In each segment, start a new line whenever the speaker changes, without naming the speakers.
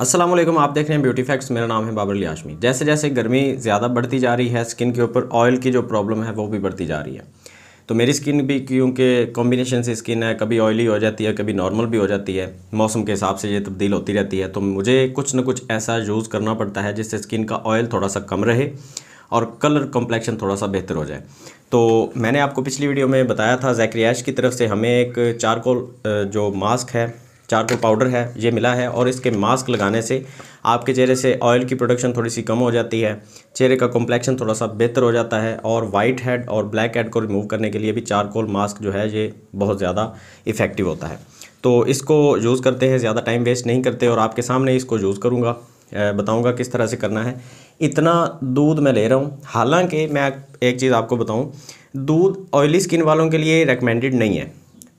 असलम आप देख रहे हैं ब्यूटी फैक्ट्स मेरा नाम है बाबर अली आशमी जैसे जैसे गर्मी ज़्यादा बढ़ती जा रही है स्किन के ऊपर ऑयल की जो प्रॉब्लम है वो भी बढ़ती जा रही है तो मेरी स्किन भी क्योंकि कॉम्बिनेशन से स्किन है कभी ऑयली हो जाती है कभी नॉर्मल भी हो जाती है मौसम के हिसाब से ये तब्दील होती रहती है तो मुझे कुछ ना कुछ ऐसा यूज़ करना पड़ता है जिससे स्किन का ऑयल थोड़ा सा कम रहे और कलर कॉम्प्लेक्शन थोड़ा सा बेहतर हो जाए तो मैंने आपको पिछली वीडियो में बताया था जैक्रियाश की तरफ से हमें एक चारकोल जो मास्क है चारकोल पाउडर है ये मिला है और इसके मास्क लगाने से आपके चेहरे से ऑयल की प्रोडक्शन थोड़ी सी कम हो जाती है चेहरे का कॉम्प्लेक्शन थोड़ा सा बेहतर हो जाता है और वाइट हेड और ब्लैक हेड को रिमूव करने के लिए भी चारकोल मास्क जो है ये बहुत ज़्यादा इफ़ेक्टिव होता है तो इसको यूज़ करते हैं ज़्यादा टाइम वेस्ट नहीं करते और आपके सामने इसको यूज़ करूँगा बताऊँगा किस तरह से करना है इतना दूध मैं ले रहा हूँ हालांकि मैं एक चीज़ आपको बताऊँ दूध ऑयली स्किन वालों के लिए रिकमेंडेड नहीं है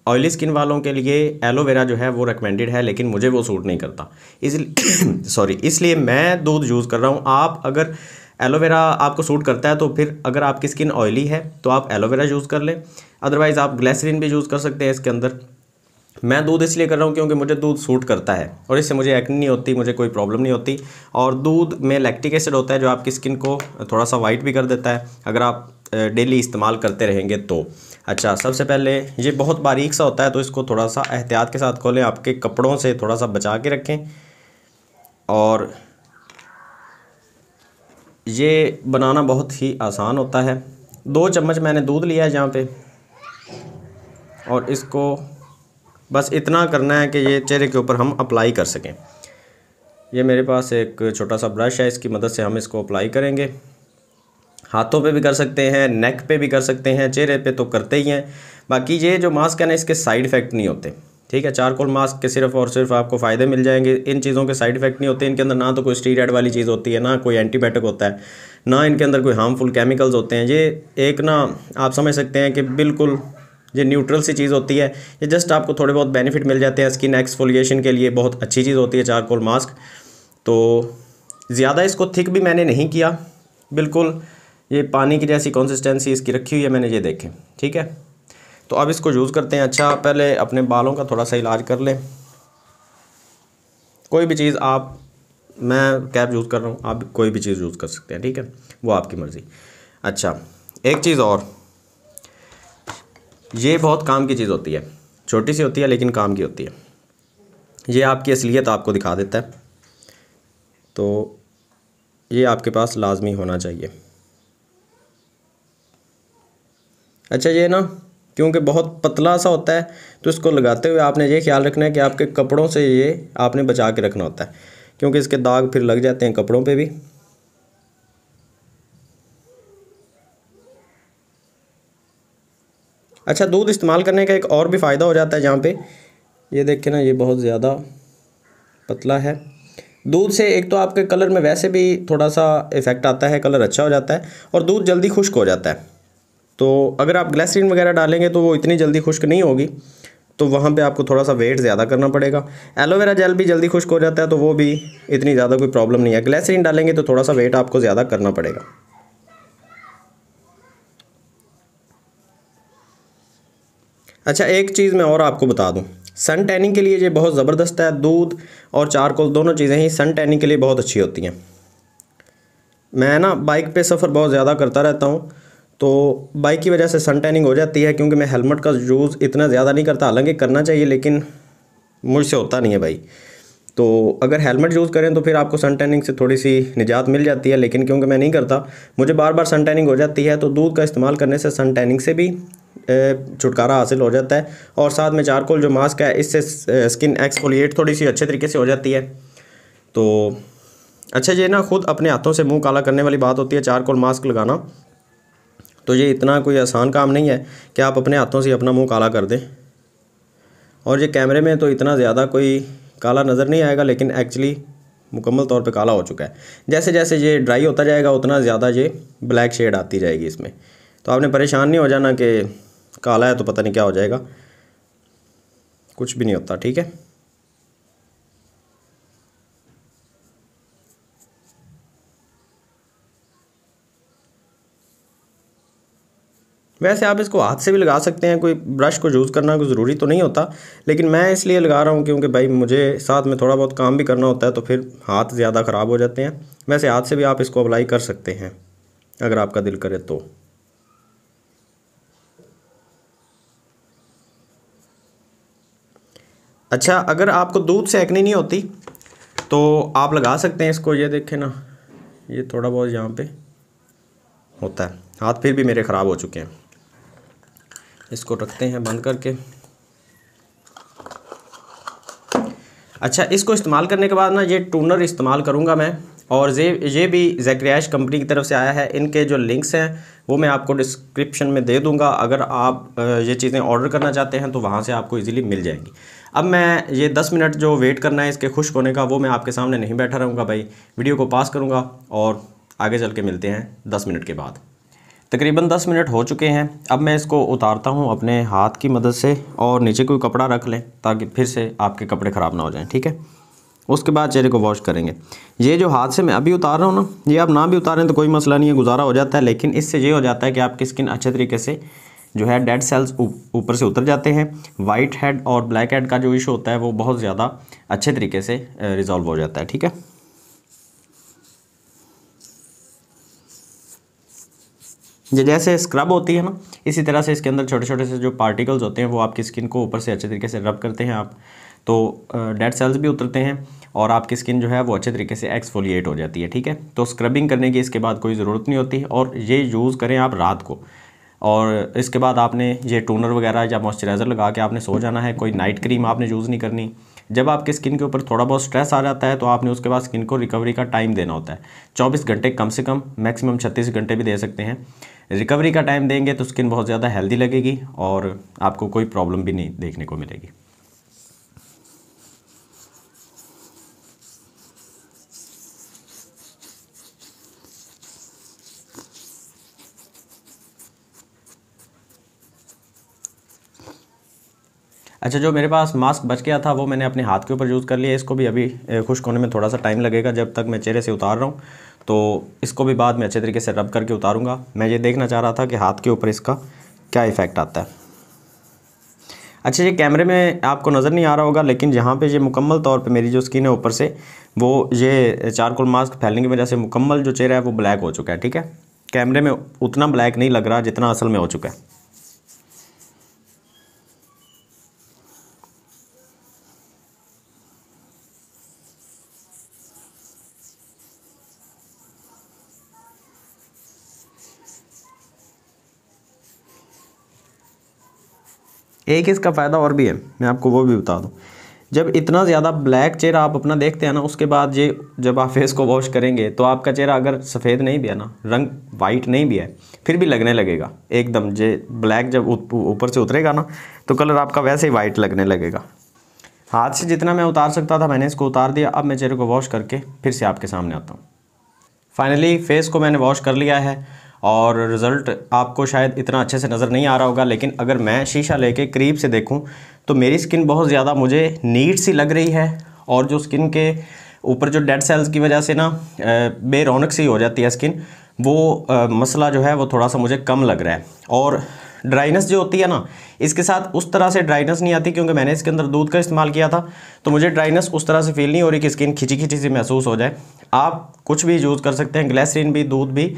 ऑयली स्किन वालों के लिए एलोवेरा जो है वो रिकमेंडेड है लेकिन मुझे वो सूट नहीं करता इस सॉरी इसलिए मैं दूध यूज़ कर रहा हूँ आप अगर एलोवेरा आपको सूट करता है तो फिर अगर आपकी स्किन ऑयली है तो आप एलोवेरा यूज़ कर लें अदरवाइज़ आप ग्लैसरीन भी यूज़ कर सकते हैं इसके अंदर मैं दूध इसलिए कर रहा हूँ क्योंकि मुझे दूध सूट करता है और इससे मुझे एक्न नहीं होती मुझे कोई प्रॉब्लम नहीं होती और दूध में लैक्टिक एसिड होता है जो आपकी स्किन को थोड़ा सा वाइट भी कर देता है अगर आप डेली इस्तेमाल करते रहेंगे तो अच्छा सबसे पहले ये बहुत बारीक सा होता है तो इसको थोड़ा सा एहतियात के साथ खोलें आपके कपड़ों से थोड़ा सा बचा के रखें और ये बनाना बहुत ही आसान होता है दो चम्मच मैंने दूध लिया है यहाँ पर और इसको बस इतना करना है कि ये चेहरे के ऊपर हम अप्लाई कर सकें ये मेरे पास एक छोटा सा ब्रश है इसकी मदद से हम इसको अप्लाई करेंगे हाथों पे भी कर सकते हैं नेक पे भी कर सकते हैं चेहरे पे तो करते ही हैं बाकी ये जो मास्क है ना इसके साइड इफ़ेक्ट नहीं होते ठीक है चारकोल मास्क के सिर्फ और सिर्फ आपको फ़ायदे मिल जाएंगे इन चीज़ों के साइड इफेक्ट नहीं होते इनके अंदर ना तो कोई स्टीरेड वाली चीज़ होती है ना कोई एंटीबायोटिक होता है ना इनके अंदर कोई हार्मफुल केमिकल्स होते हैं ये एक ना आप समझ सकते हैं कि बिल्कुल ये न्यूट्रल सी चीज़ होती है ये जस्ट आपको थोड़े बहुत बेनिफिट मिल जाते हैं स्किन एक्सफोलिएशन के लिए बहुत अच्छी चीज़ होती है चारकोल मास्क तो ज़्यादा इसको थिक भी मैंने नहीं किया बिल्कुल ये पानी की जैसी कंसिस्टेंसी इसकी रखी हुई है मैंने ये देखे ठीक है तो अब इसको यूज़ करते हैं अच्छा पहले अपने बालों का थोड़ा सा इलाज कर लें कोई भी चीज़ आप मैं कैप यूज़ कर रहा हूँ आप कोई भी चीज़ यूज़ कर सकते हैं ठीक है वो आपकी मर्ज़ी अच्छा एक चीज़ और ये बहुत काम की चीज़ होती है छोटी सी होती है लेकिन काम की होती है ये आपकी असलियत आपको दिखा देता है तो ये आपके पास लाजमी होना चाहिए अच्छा ये ना क्योंकि बहुत पतला सा होता है तो इसको लगाते हुए आपने ये ख्याल रखना है कि आपके कपड़ों से ये आपने बचा के रखना होता है क्योंकि इसके दाग फिर लग जाते हैं कपड़ों पे भी अच्छा दूध इस्तेमाल करने का एक और भी फ़ायदा हो जाता है यहाँ पे ये देखें ना ये बहुत ज़्यादा पतला है दूध से एक तो आपके कलर में वैसे भी थोड़ा सा इफ़ेक्ट आता है कलर अच्छा हो जाता है और दूध जल्दी खुश्क हो जाता है तो अगर आप ग्लैसरीन वगैरह डालेंगे तो वो इतनी जल्दी खुश्क नहीं होगी तो वहाँ पे आपको थोड़ा सा वेट ज़्यादा करना पड़ेगा एलोवेरा जेल भी जल्दी खुश्क हो जाता है तो वो भी इतनी ज़्यादा कोई प्रॉब्लम नहीं है ग्लैसरीन डालेंगे तो थोड़ा सा वेट आपको ज़्यादा करना पड़ेगा अच्छा एक चीज़ मैं और आपको बता दूँ सन टैनिंग के लिए ये बहुत ज़बरदस्त है दूध और चारकोल दोनों चीज़ें ही सन टैनिंग के लिए बहुत अच्छी होती हैं मैं ना बाइक पे सफ़र बहुत ज़्यादा करता रहता हूँ तो बाइक की वजह से सन टैनिंग हो जाती है क्योंकि मैं हेलमेट का यूज़ इतना ज़्यादा नहीं करता हालांकि करना चाहिए लेकिन मुझसे होता नहीं है भाई तो अगर हेलमेट यूज़ करें तो फिर आपको सन टैनिंग से थोड़ी सी निजात मिल जाती है लेकिन क्योंकि मैं नहीं करता मुझे बार बार सन टैनिंग हो जाती है तो दूध का इस्तेमाल करने से सन टैनिंग से भी छुटकारा हासिल हो जाता है और साथ में चारकोल जो मास्क है इससे स्किन एक्सफोलिएट थोड़ी सी अच्छे तरीके से हो जाती है तो अच्छा ये ना खुद अपने हाथों से मुंह काला करने वाली बात होती है चारकोल मास्क लगाना तो ये इतना कोई आसान काम नहीं है कि आप अपने हाथों से अपना मुंह काला कर दें और ये कैमरे में तो इतना ज़्यादा कोई काला नज़र नहीं आएगा लेकिन एक्चुअली मुकम्मल तौर पे काला हो चुका है जैसे जैसे ये ड्राई होता जाएगा उतना ज़्यादा ये ब्लैक शेड आती जाएगी इसमें तो आपने परेशान नहीं हो जाना कि काला है तो पता नहीं क्या हो जाएगा कुछ भी नहीं होता ठीक है वैसे आप इसको हाथ से भी लगा सकते हैं कोई ब्रश को यूज़ करना कोई ज़रूरी तो नहीं होता लेकिन मैं इसलिए लगा रहा हूँ क्योंकि भाई मुझे साथ में थोड़ा बहुत काम भी करना होता है तो फिर हाथ ज़्यादा ख़राब हो जाते हैं वैसे हाथ से भी आप इसको अप्लाई कर सकते हैं अगर आपका दिल करे तो अच्छा अगर आपको दूध से एक्नी नहीं होती तो आप लगा सकते हैं इसको ये देखें ना ये थोड़ा बहुत यहाँ पे होता है हाथ फिर भी मेरे ख़राब हो चुके हैं इसको रखते हैं बंद करके अच्छा इसको इस्तेमाल करने के बाद ना ये टूनर इस्तेमाल करूँगा मैं और ये ये भी जैक्रैश कंपनी की तरफ से आया है इनके जो लिंक्स हैं वो मैं आपको डिस्क्रिप्शन में दे दूंगा अगर आप ये चीज़ें ऑर्डर करना चाहते हैं तो वहाँ से आपको इजीली मिल जाएंगी अब मैं ये दस मिनट जो वेट करना है इसके खुश्क होने का वो मैं आपके सामने नहीं बैठा रहूँगा भाई वीडियो को पास करूँगा और आगे चल के मिलते हैं दस मिनट के बाद तकरीबन 10 मिनट हो चुके हैं अब मैं इसको उतारता हूँ अपने हाथ की मदद से और नीचे कोई कपड़ा रख लें ताकि फिर से आपके कपड़े ख़राब ना हो जाएँ ठीक है उसके बाद चेहरे को वॉश करेंगे ये जो हाथ से मैं अभी उतार रहा हूँ ना ये आप ना भी उतारें तो कोई मसला नहीं है गुजारा हो जाता है लेकिन इससे ये हो जाता है कि आपकी स्किन अच्छे तरीके से जो है डेड सेल्स ऊपर से उतर जाते हैं वाइट हेड और ब्लैक हेड का जो इशू होता है वो बहुत ज़्यादा अच्छे तरीके से रिजॉल्व हो जाता है ठीक है जैसे स्क्रब होती है ना इसी तरह से इसके अंदर छोटे छोटे से जो पार्टिकल्स होते हैं वो आपकी स्किन को ऊपर से अच्छे तरीके से रब करते हैं आप तो डेड सेल्स भी उतरते हैं और आपकी स्किन जो है वो अच्छे तरीके से एक्सफोलिएट हो जाती है ठीक है तो स्क्रबिंग करने की इसके बाद कोई ज़रूरत नहीं होती और ये यूज़ करें आप रात को और इसके बाद आपने ये टोनर वगैरह या मॉइस्चराइज़र लगा के आपने सो जाना है कोई नाइट क्रीम आपने यूज़ नहीं करनी जब आपके स्किन के ऊपर थोड़ा बहुत स्ट्रेस आ जाता है तो आपने उसके बाद स्किन को रिकवरी का टाइम देना होता है 24 घंटे कम से कम मैक्सिमम 36 घंटे भी दे सकते हैं रिकवरी का टाइम देंगे तो स्किन बहुत ज़्यादा हेल्दी लगेगी और आपको कोई प्रॉब्लम भी नहीं देखने को मिलेगी अच्छा जो मेरे पास मास्क बच गया था वो मैंने अपने हाथ के ऊपर यूज़ कर लिया इसको भी अभी खुश्क होने में थोड़ा सा टाइम लगेगा जब तक मैं चेहरे से उतार रहा हूँ तो इसको भी बाद में अच्छे तरीके से रब करके उतारूँगा मैं ये देखना चाह रहा था कि हाथ के ऊपर इसका क्या इफ़ेक्ट आता है अच्छा ये कैमरे में आपको नज़र नहीं आ रहा होगा लेकिन जहाँ पे ये मुकम्मल तौर पे मेरी जो स्किन है ऊपर से वो ये चारकोल मास्क फैलने की वजह से मुकम्मल जो चेहरा है वो ब्लैक हो चुका है ठीक है कैमरे में उतना ब्लैक नहीं लग रहा जितना असल में हो चुका है एक इसका फ़ायदा और भी है मैं आपको वो भी बता दूँ जब इतना ज़्यादा ब्लैक चेहरा आप अपना देखते हैं ना उसके बाद ये जब आप फेस को वॉश करेंगे तो आपका चेहरा अगर सफ़ेद नहीं भी है ना रंग वाइट नहीं भी है फिर भी लगने लगेगा एकदम जे ब्लैक जब ऊपर से उतरेगा ना तो कलर आपका वैसे ही वाइट लगने लगेगा हाथ से जितना मैं उतार सकता था मैंने इसको उतार दिया अब मैं चेहरे को वॉश करके फिर से आपके सामने आता हूँ फाइनली फेस को मैंने वॉश कर लिया है और रिज़ल्ट आपको शायद इतना अच्छे से नज़र नहीं आ रहा होगा लेकिन अगर मैं शीशा लेके करीब से देखूं तो मेरी स्किन बहुत ज़्यादा मुझे नीट सी लग रही है और जो स्किन के ऊपर जो डेड सेल्स की वजह से ना बेरौनक सी हो जाती है स्किन वो आ, मसला जो है वो थोड़ा सा मुझे कम लग रहा है और ड्राइनेस जो होती है ना इसके साथ उस तरह से ड्राइनेस नहीं आती क्योंकि मैंने इसके अंदर दूध का इस्तेमाल किया था तो मुझे ड्राइनेस उस तरह से फील नहीं हो रही कि स्किन खिंची खिंची सी महसूस हो जाए आप कुछ भी यूज़ कर सकते हैं ग्लैसरीन भी दूध भी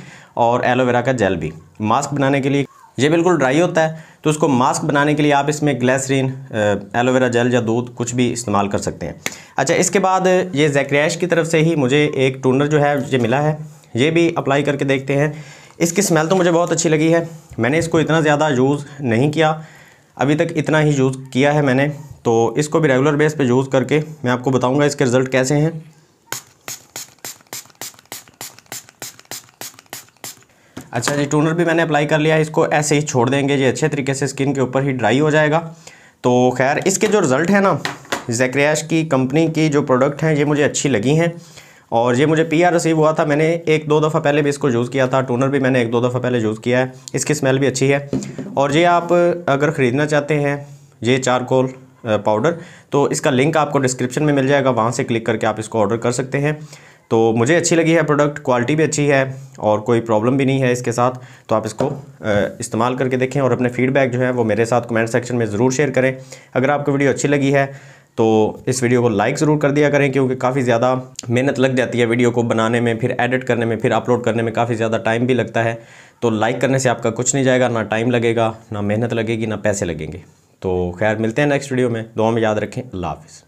और एलोवेरा का जेल भी मास्क बनाने के लिए ये बिल्कुल ड्राई होता है तो उसको मास्क बनाने के लिए आप इसमें ग्लैसरीन एलोवेरा जेल या दूध कुछ भी इस्तेमाल कर सकते हैं अच्छा इसके बाद ये जैक्रैश की तरफ से ही मुझे एक टूनर जो है ये मिला है ये भी अप्लाई करके देखते हैं इसकी स्मेल तो मुझे बहुत अच्छी लगी है मैंने इसको इतना ज़्यादा यूज़ नहीं किया अभी तक इतना ही यूज़ किया है मैंने तो इसको भी रेगुलर बेस पे यूज़ करके मैं आपको बताऊंगा इसके रिज़ल्ट कैसे हैं अच्छा जी टूनर भी मैंने अप्लाई कर लिया है इसको ऐसे ही छोड़ देंगे ये अच्छे तरीके से स्किन के ऊपर ही ड्राई हो जाएगा तो खैर इसके जो रिज़ल्ट है ना जैक्रैश की कंपनी की जो प्रोडक्ट हैं ये मुझे अच्छी लगी हैं और ये मुझे पी रिसीव हुआ था मैंने एक दो दफ़ा पहले भी इसको यूज़ किया था टोनर भी मैंने एक दो दफ़ा पहले यूज़ किया है इसकी स्मेल भी अच्छी है और ये आप अगर ख़रीदना चाहते हैं ये चारकोल पाउडर तो इसका लिंक आपको डिस्क्रिप्शन में मिल जाएगा वहाँ से क्लिक करके आप इसको ऑर्डर कर सकते हैं तो मुझे अच्छी लगी है प्रोडक्ट क्वालिटी भी अच्छी है और कोई प्रॉब्लम भी नहीं है इसके साथ तो आप इसको इस्तेमाल करके देखें और अपने फीडबैक जो है वो मेरे साथ कमेंट सेक्शन में ज़रूर शेयर करें अगर आपको वीडियो अच्छी लगी है तो इस वीडियो को लाइक ज़रूर कर दिया करें क्योंकि काफ़ी ज़्यादा मेहनत लग जाती है वीडियो को बनाने में फिर एडिट करने में फिर अपलोड करने में काफ़ी ज़्यादा टाइम भी लगता है तो लाइक करने से आपका कुछ नहीं जाएगा ना टाइम लगेगा ना मेहनत लगेगी ना पैसे लगेंगे तो खैर मिलते हैं नेक्स्ट वीडियो में दो में याद रखें अल्लाह हाफिज़